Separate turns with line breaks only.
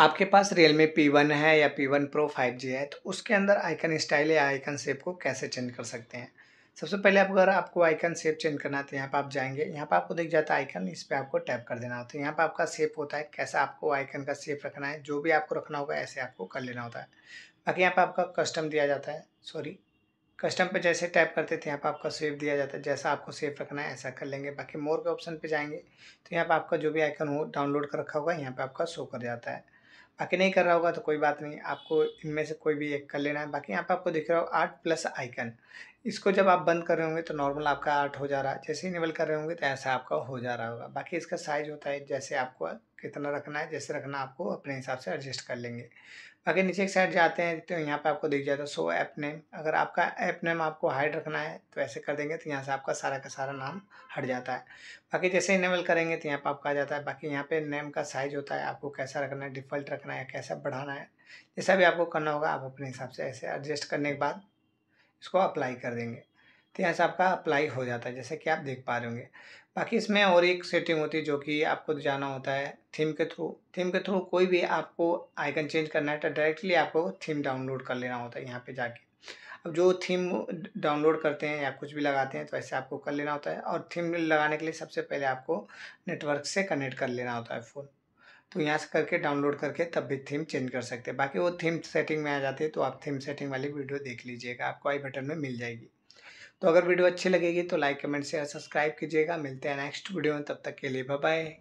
आपके पास Realme P one है या P one pro five G है तो उसके अंदर आइकन स्टाइल या आइकन सेप को कैसे चेंज कर सकते हैं सबसे पहले आप अगर आपको आइकन सेप चेंज करना है तो यहाँ पर आप जाएंगे यहाँ पर आपको दिख जाता है आइकन इस पर आपको टैप कर देना होता तो है यहाँ पर आपका सेप होता है कैसा आपको आइकन का सेप रखना है जो भी आपको रखना होगा ऐसे आपको कर लेना होता है बाकी यहाँ पर आपका कस्टम दिया जाता है सॉरी कस्टम पर जैसे टैप करते थे यहाँ पर आपका सेप दिया जाता है जैसा आपको सेफ रखना है ऐसा कर लेंगे बाकी मोर के ऑप्शन पर जाएंगे तो यहाँ पर आपका जो भी आइकन हो डाउनलोड कर रखा होगा यहाँ पर आपका शो कर जाता है बाकी नहीं कर रहा होगा तो कोई बात नहीं आपको इनमें से कोई भी एक कर लेना है बाकी यहाँ पर आपको दिख रहा हो आर्ट प्लस आइकन इसको जब आप बंद कर रहे होंगे तो नॉर्मल आपका आठ हो जा रहा है जैसे इनेबल कर रहे होंगे तो ऐसा आपका हो जा रहा होगा बाकी इसका साइज होता है जैसे आपको कितना रखना है जैसे रखना आपको अपने हिसाब से एडजस्ट कर लेंगे बाकी नीचे की साइड जाते हैं तो यहाँ पे आपको दिख जाता है सो ऐप नेम अगर आपका ऐप नेम आपको हाइड रखना है तो ऐसे कर देंगे तो यहाँ से आपका सारा का सारा नाम हट जाता है बाकी जैसे इनेबल करेंगे तो यहाँ पर आपका आ जाता है बाकी यहाँ पे नेम का साइज होता है आपको कैसा रखना है डिफ़ॉल्ट रखना है कैसा बढ़ाना है जैसा भी आपको करना होगा आप अपने हिसाब से ऐसे एडजस्ट करने के बाद इसको अप्लाई कर देंगे तो यहाँ से आपका अप्लाई हो जाता है जैसे कि आप देख पा रहे होंगे बाकी इसमें और एक सेटिंग होती है जो कि आपको जाना होता है थीम के थ्रू थीम के थ्रू कोई भी आपको आइकन चेंज करना है तो डायरेक्टली आपको थीम डाउनलोड कर लेना होता है यहाँ पे जाके अब जो थीम डाउनलोड करते हैं या कुछ भी लगाते हैं तो ऐसे आपको कर लेना होता है और थीम लगाने के लिए सबसे पहले आपको नेटवर्क से कनेक्ट कर लेना होता है फ़ोन तो यहाँ से करके डाउनलोड करके तब भी थीम चेंज कर सकते हैं बाकी वो थीम सेटिंग में आ जाती है तो आप थीम सेटिंग वाली वीडियो देख लीजिएगा आपको आई बटन में मिल जाएगी तो अगर वीडियो अच्छी लगेगी तो लाइक कमेंट शेयर सब्सक्राइब कीजिएगा मिलते हैं नेक्स्ट वीडियो में तब तक के लिए बाय